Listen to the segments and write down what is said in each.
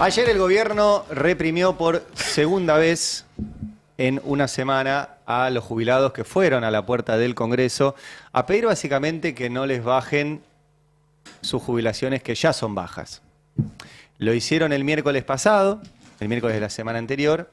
Ayer el gobierno reprimió por segunda vez en una semana a los jubilados que fueron a la puerta del Congreso a pedir básicamente que no les bajen sus jubilaciones que ya son bajas. Lo hicieron el miércoles pasado, el miércoles de la semana anterior,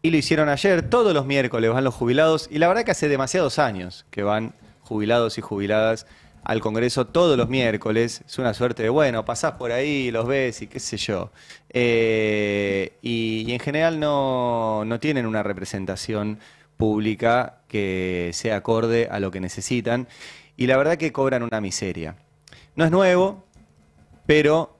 y lo hicieron ayer, todos los miércoles van los jubilados, y la verdad que hace demasiados años que van jubilados y jubiladas al Congreso todos los miércoles. Es una suerte de, bueno, pasás por ahí, los ves y qué sé yo. Eh, y, en general no, no, tienen una representación pública que sea acorde a lo que necesitan. Y la verdad que cobran una miseria. No es nuevo, pero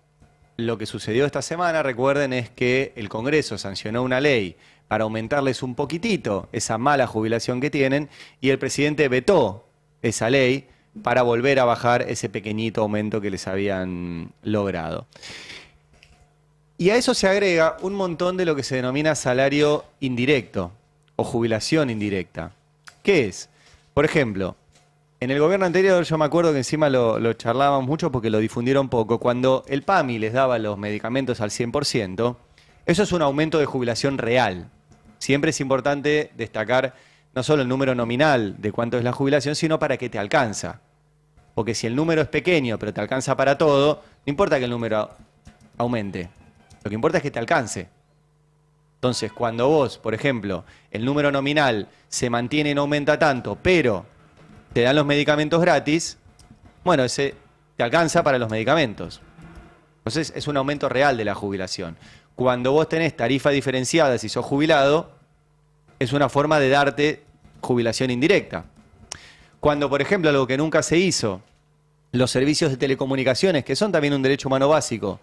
lo que sucedió esta semana, recuerden, es que el Congreso sancionó una ley para aumentarles un poquitito esa mala jubilación que tienen y el presidente vetó esa ley para volver a bajar ese pequeñito aumento que les habían logrado. Y a eso se agrega un montón de lo que se denomina salario indirecto o jubilación indirecta. ¿Qué es? Por ejemplo, en el gobierno anterior yo me acuerdo que encima lo, charlábamos mucho porque lo difundieron poco. Cuando el PAMI les daba los medicamentos al 100%, eso es un aumento de jubilación real. Siempre es importante destacar no solo el número nominal de cuánto es la jubilación, sino para que te alcanza. Porque si el número es pequeño, pero te alcanza para todo, no importa que el número aumente. Lo que importa es que te alcance. Entonces, cuando vos, por ejemplo, el número nominal se mantiene y no aumenta tanto, pero te dan los medicamentos gratis, bueno, ese te alcanza para los medicamentos. Entonces, es un aumento real de la jubilación. Cuando vos tenés tarifa diferenciada si sos jubilado, es una forma de darte jubilación indirecta. Cuando, por ejemplo, algo que nunca se hizo, los servicios de telecomunicaciones, que son también un derecho humano básico,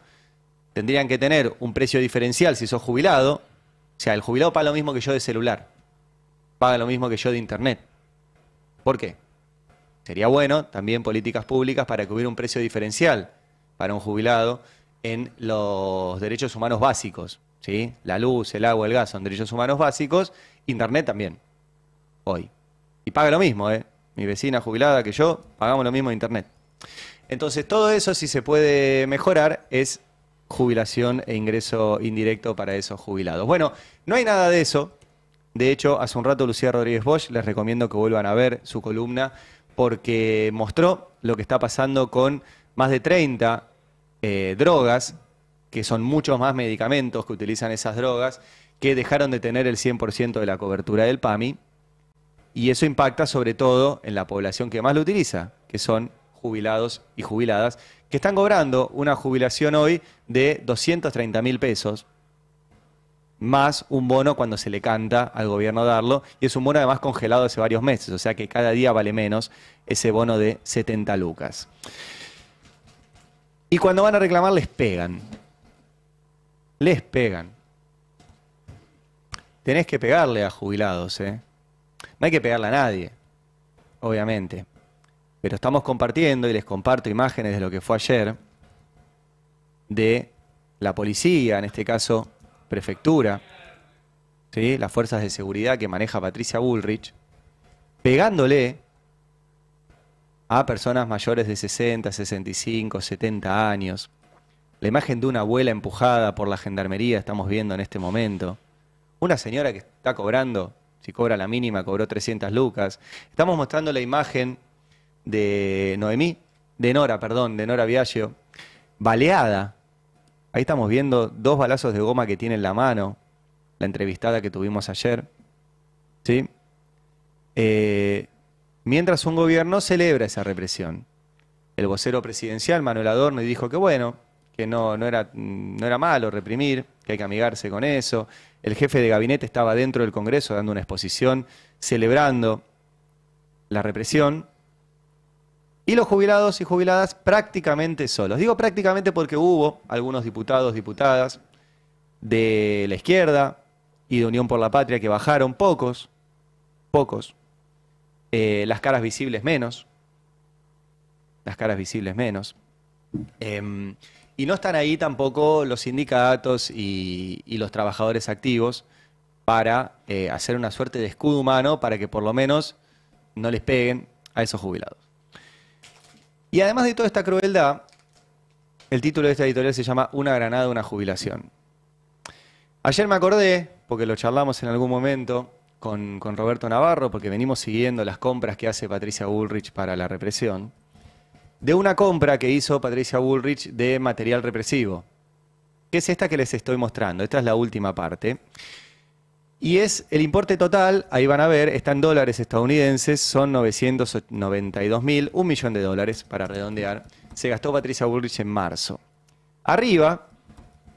tendrían que tener un precio diferencial si sos jubilado. O sea, el jubilado paga lo mismo que yo de celular, paga lo mismo que yo de internet. ¿Por qué? Sería bueno también políticas públicas para que hubiera un precio diferencial para un jubilado en los derechos humanos básicos. ¿sí? La luz, el agua, el gas son derechos humanos básicos, Internet también, hoy. Y paga lo mismo, ¿eh? Mi vecina jubilada que yo, pagamos lo mismo de Internet. Entonces, todo eso, si se puede mejorar, es jubilación e ingreso indirecto para esos jubilados. Bueno, no hay nada de eso. De hecho, hace un rato Lucía Rodríguez Bosch, les recomiendo que vuelvan a ver su columna porque mostró lo que está pasando con más de 30 eh, drogas que son muchos más medicamentos que utilizan esas drogas, que dejaron de tener el 100% de la cobertura del PAMI, y eso impacta sobre todo en la población que más lo utiliza, que son jubilados y jubiladas, que están cobrando una jubilación hoy de 230 mil pesos, más un bono cuando se le canta al gobierno darlo, y es un bono además congelado hace varios meses, o sea que cada día vale menos ese bono de 70 lucas. Y cuando van a reclamar les pegan les pegan. Tenés que pegarle a jubilados, ¿eh? No hay que pegarle a nadie, obviamente. Pero estamos compartiendo y les comparto imágenes de lo que fue ayer de la policía, en este caso prefectura, ¿sí? las fuerzas de seguridad que maneja Patricia Bullrich, pegándole a personas mayores de 60, 65, 70 años, la imagen de una abuela empujada por la gendarmería estamos viendo en este momento, una señora que está cobrando, si cobra la mínima, cobró 300 lucas, estamos mostrando la imagen de Noemí, de Nora, perdón, de Nora Viaggio, baleada. Ahí estamos viendo dos balazos de goma que tiene en la mano, la entrevistada que tuvimos ayer. ¿Sí? Eh, mientras un gobierno celebra esa represión. El vocero presidencial, Manuel Adorno, dijo que bueno, que no, no, era, no era malo reprimir, que hay que amigarse con eso. El jefe de gabinete estaba dentro del Congreso dando una exposición, celebrando la represión. Y los jubilados y jubiladas prácticamente solos. Digo prácticamente porque hubo algunos diputados, diputadas de la izquierda y de Unión por la Patria que bajaron, pocos, pocos, eh, las caras visibles menos, las caras visibles menos. Em, y no están ahí tampoco los sindicatos y, los trabajadores activos para eh, hacer una suerte de escudo humano para que por lo menos no les peguen a esos jubilados. Y además de toda esta crueldad, el título de esta editorial se llama Una granada, una jubilación. Ayer me acordé, porque lo charlamos en algún momento con, con Roberto Navarro, porque venimos siguiendo las compras que hace Patricia Bullrich para la represión de una compra que hizo Patricia Bullrich de material represivo, que es esta que les estoy mostrando, esta es la última parte. Y es el importe total, ahí van a ver, está en dólares estadounidenses, son 992 mil, un millón de dólares para redondear, se gastó Patricia Bullrich en marzo. Arriba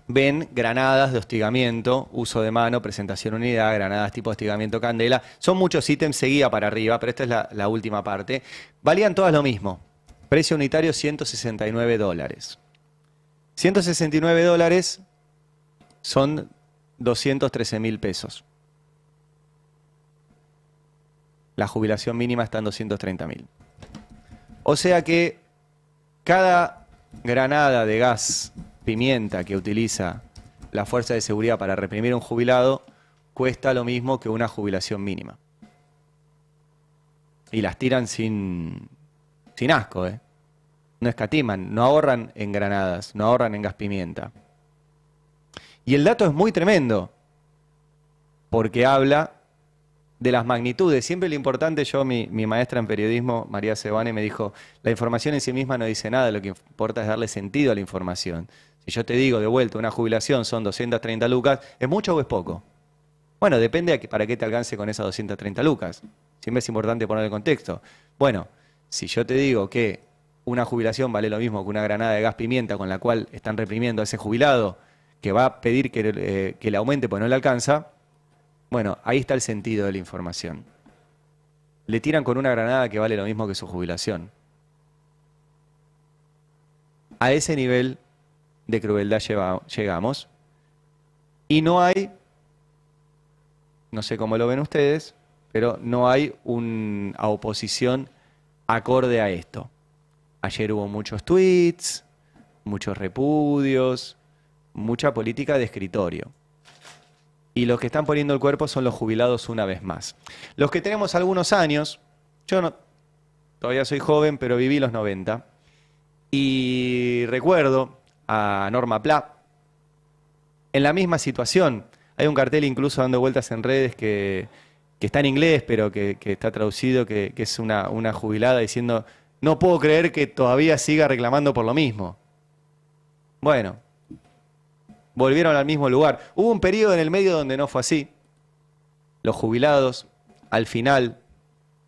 ven granadas de hostigamiento, uso de mano, presentación unidad, granadas tipo hostigamiento candela, son muchos ítems, seguía para arriba, pero esta es la, la última parte, valían todas lo mismo, Precio unitario 169 dólares. 169 dólares son 213 mil pesos. La jubilación mínima está en 230 mil. O sea que cada granada de gas, pimienta que utiliza la fuerza de seguridad para reprimir a un jubilado cuesta lo mismo que una jubilación mínima. Y las tiran sin, sin asco, ¿eh? No escatiman, no ahorran en granadas, no ahorran en gas pimienta. Y el dato es muy tremendo, porque habla de las magnitudes. Siempre lo importante, yo, mi, maestra en periodismo, María Sebane, me dijo, la información en sí misma no dice nada, lo que importa es darle sentido a la información. Si yo te digo de vuelta, una jubilación son 230 lucas, ¿es mucho o es poco? Bueno, depende para qué te alcance con esas 230 lucas. Siempre es importante poner el contexto. Bueno, si yo te digo que una jubilación vale lo mismo que una granada de gas pimienta con la cual están reprimiendo a ese jubilado que va a pedir que, eh, le aumente pues no le alcanza, bueno, ahí está el sentido de la información. Le tiran con una granada que vale lo mismo que su jubilación. A ese nivel de crueldad llegamos y no hay, no sé cómo lo ven ustedes, pero no hay una oposición acorde a esto. Ayer hubo muchos tweets, muchos repudios, mucha política de escritorio. Y los que están poniendo el cuerpo son los jubilados una vez más. Los que tenemos algunos años, yo todavía soy joven, pero viví los 90. Y recuerdo a Norma Pla en la misma situación. Hay un cartel incluso dando vueltas en redes que que está en inglés, pero que, está traducido, que, es una, una, jubilada diciendo, no puedo creer que todavía siga reclamando por lo mismo. Bueno, volvieron al mismo lugar. Hubo un periodo en el medio donde no fue así. Los jubilados, al final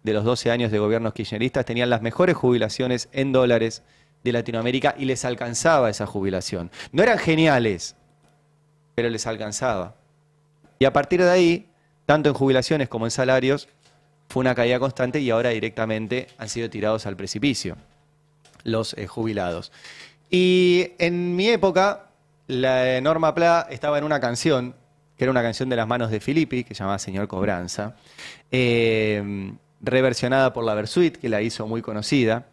de los 12 años de gobiernos kirchneristas, tenían las mejores jubilaciones en dólares de Latinoamérica y les alcanzaba esa jubilación. No eran geniales, pero les alcanzaba. Y a partir de ahí tanto en jubilaciones como en salarios, fue una caída constante y ahora directamente han sido tirados al precipicio los eh, jubilados. Y en mi época, la Norma Pla estaba en una canción, que era una canción de las manos de Filippi, que se llamaba Señor Cobranza, em, reversionada por la Versuit, que la hizo muy conocida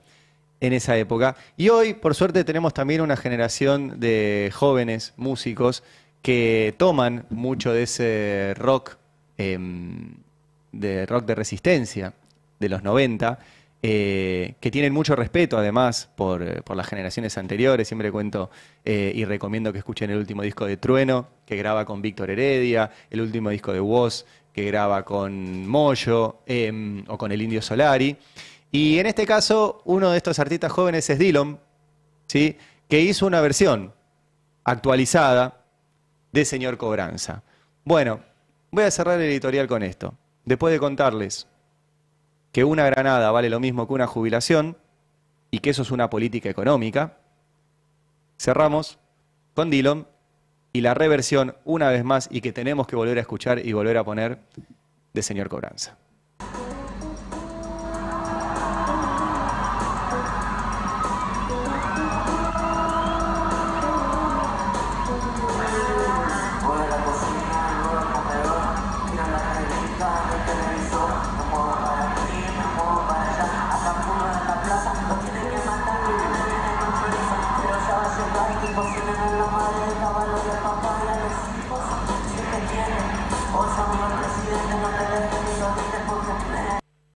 en esa época. Y hoy, por suerte, tenemos también una generación de jóvenes músicos que toman mucho de ese rock Em, de rock de resistencia de los 90, eh, que tienen mucho respeto además por, eh, las generaciones anteriores. Siempre cuento eh, y recomiendo que escuchen el último disco de Trueno, que graba con Víctor Heredia, el último disco de Woz, que graba con Moyo em, o con el Indio Solari. Y en este caso, uno de estos artistas jóvenes es Dillon, ¿sí? que hizo una versión actualizada de Señor Cobranza. Bueno, Voy a cerrar el editorial con esto. Después de contarles que una granada vale lo mismo que una jubilación y que eso es una política económica, cerramos con Dillon y la reversión una vez más y que tenemos que volver a escuchar y volver a poner de señor Cobranza.